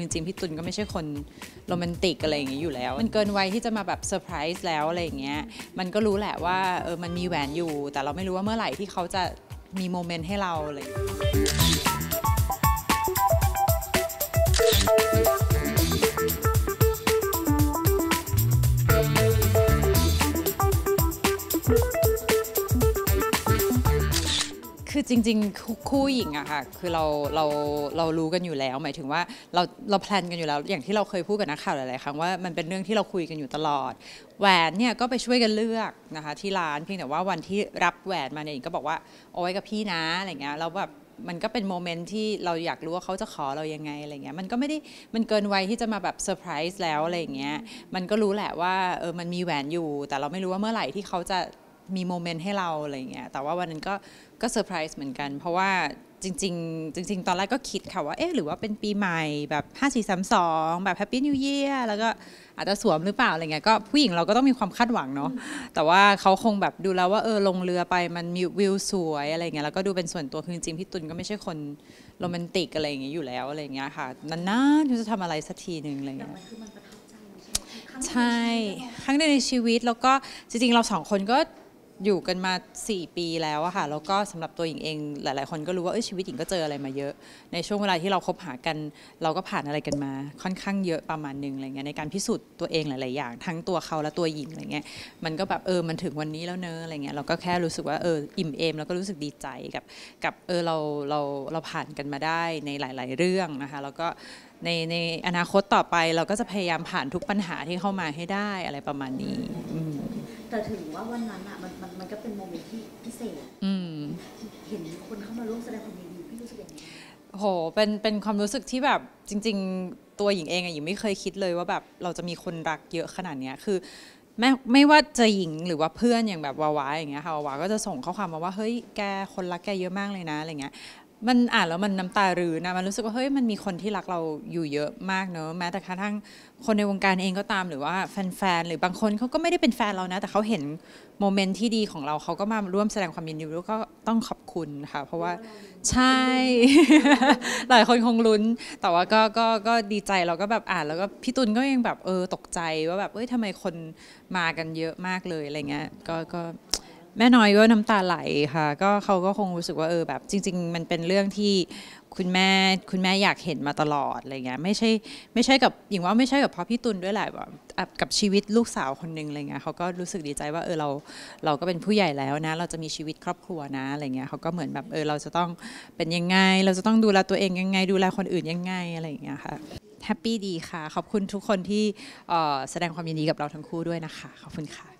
ือจริงๆ พี่ตุนก็ไม่ใช่คนโรแมนติกอะไรอย่างเงี้ยอยู่แล้ว มันเกินวัยที่จะมาแบบเซอร์ไพรส์แล้วอะไรอย่างเงี้ย มันก็รู้แหละว่าเออ มันมีแหวนอยู่ แต่เราไม่รู้ว่าเมื่อไหร่ที่เขาจะมีโมเมนต์ให้เราอะไรเยคือจริงๆ คู่หญิงอะค่ะคือเราเราเรารู้กันอยู่แล้วหมายถึงว่าเราเราแพลนกันอยู่แล้วอย่างที่เราเคยพูดกับนักข่าวหลายๆครั้งว่ามันเป็นเรื่องที่เราคุยกันอยู่ตลอดแหวนเนี่ยก็ไปช่วยกันเลือกนะคะที่ร้านเพียงแต่ว่าวันที่รับแหวนมาเนี่ยก็บอกว่าเอาไว้กับพี่นะอะไรเงี้ยเราแบบมันก็เป็นโมเมนต์ที่เราอยากรู้ว่าเขาจะขอเรายังไงอะไรเงี้ยมันก็ไม่ได้มันเกินวัยที่จะมาแบบเซอร์ไพรส์แล้วอะไรเงี้ยมันก็รู้แหละว่าเออมันมีแหวนอยู่ แต่เราไม่รู้ว่าเมื่อไหร่ที่เขาจะมีโมเมนต์ให้เราอะไรเงี้ยแต่ว่าวันนั้นก็ก็เซอร์ไพรส์เหมือนกัน เพราะว่าจริง ๆ จริง ๆ ตอนแรกก็คิดค่ะว่าเอ๊ะ หรือว่าเป็นปีใหม่แบบ 5 4 3 2 แบบปี้นิวเยียร์แล้วก็อาจจะสวมหรือเปล่าอะไรเงี้ยก็ผู้หญิงเราก็ต้องมีความคาดหวังเนาะแต่ว่าเขาคงแบบดูแล้วว่าเออ ลงเรือไปมันมีวิวสวยอะไรเงี้ยแล้วก็ดูเป็นส่วนตัวคือจริงพี่ตุลก็ไม่ใช่คนโรแมนติกอะไรอย่างเงี้ยอยู่แล้วอะไรเงี้ยค่ะนานๆ จะทำอะไรสักทีหนึ่งอะไรเงี้ยใช่ครั้งเดียวในชีวิตแล้วก็จริงๆ เราสองคนก็อยู่กันมา 4 ปีแล้วอะค่ะแล้วก็สำหรับตัวหญิงเอง หลาย ๆ คนก็รู้ว่าชีวิตหญิงก็เจออะไรมาเยอะ ในช่วงเวลาที่เราคบหากัน เราก็ผ่านอะไรกันมาค่อนข้างเยอะประมาณนึงอะไรเงี้ยในการพิสูจน์ตัวเองหลาย ๆ อย่างทั้งตัวเขาและตัวหญิงอะไรเงี้ยมันก็แบบเออมันถึงวันนี้แล้วเนอะอะไรเงี้ยเราก็แค่รู้สึกว่าเอออิ่มเอมแล้วก็รู้สึกดีใจกับกับเออเราเราเราผ่านกันมาได้ในหลาย ๆ เรื่องนะคะ แล้วก็ในในอนาคตต่อไปเราก็จะพยายามผ่านทุกปัญหาที่เข้ามาให้ได้อะไรประมาณนี้แต่ถือว่าวันนั้นอ่ะมันมันมันก็เป็นโมเมนต์ที่พิเศษ อืมเห็นคนเข้ามาร่วมแสดงความยินดีพี่รู้สึกยังไงโหเป็นเป็นความรู้สึกที่แบบจริงๆ ตัวหญิงเองอะหญิงไม่เคยคิดเลยว่าแบบเราจะมีคนรักเยอะขนาดเนี้ยคือไม่ไม่ว่าจะหญิงหรือว่าเพื่อนอย่างแบบ วาวาอย่างเงี้ยค่ะวาวาก็จะส่งข้อความมาว่าเฮ้ยแกคนรักแกเยอะมากเลยนะอะไรเงี้ยมันอ่านแล้วมันน้ำตารือนะมันรู้สึกว่าเฮ้ยมันมีคนที่รักเราอยู่เยอะมากเนอะแม้แต่กระทั่งคนในวงการเองก็ตามหรือว่าแฟนๆหรือบางคนเขาก็ไม่ได้เป็นแฟนเรานะ แต่เขาเห็นโมเมนต์ที่ดีของเราเขาก็มาร่วมแสดงความยินดีแล้วก็ต้องขอบคุณค่ะเพราะว่า ใช่ หลายคนคงลุ้น แต่ว่าก็ก็ก็ดีใจเราก็แบบอ่าน แล้วก็พี่ตุลก็ยังแบบเออตกใจ ว่าแบบเอ้ยทำไมคนมากันเยอะมากเลยอะไรเงี้ยก็ก็แม่น้อยก็น้ำตาไหลค่ะก็เขาก็คงรู้สึกว่าเออแบบ จริง ๆ มันเป็นเรื่องที่คุณแม่ คุณแม่อยากเห็นมาตลอดอะไรเงี้ยไม่ใช่ไม่ใช่กับอย่างว่าไม่ใช่กับพ่อพี่ตุลด้วยแหละแบบกับชีวิตลูกสาวคนนึงอะไรเงี้ยเขาก็รู้สึกดีใจว่าเออเราเราก็เป็นผู้ใหญ่แล้วนะเราจะมีชีวิตครอบครัวนะอะไรเงี้ยเขาก็เหมือนแบบเออเราจะต้องเป็นยังไง เราจะต้องดูแลตัวเองยังไง ดูแลคนอื่นยังไงอะไรเงี้ยค่ะแฮปปี้ดีค่ะขอบคุณทุกคนที่แสดงความยินดีกับเราทั้งคู่ด้วยนะคะขอบคุณค่ะ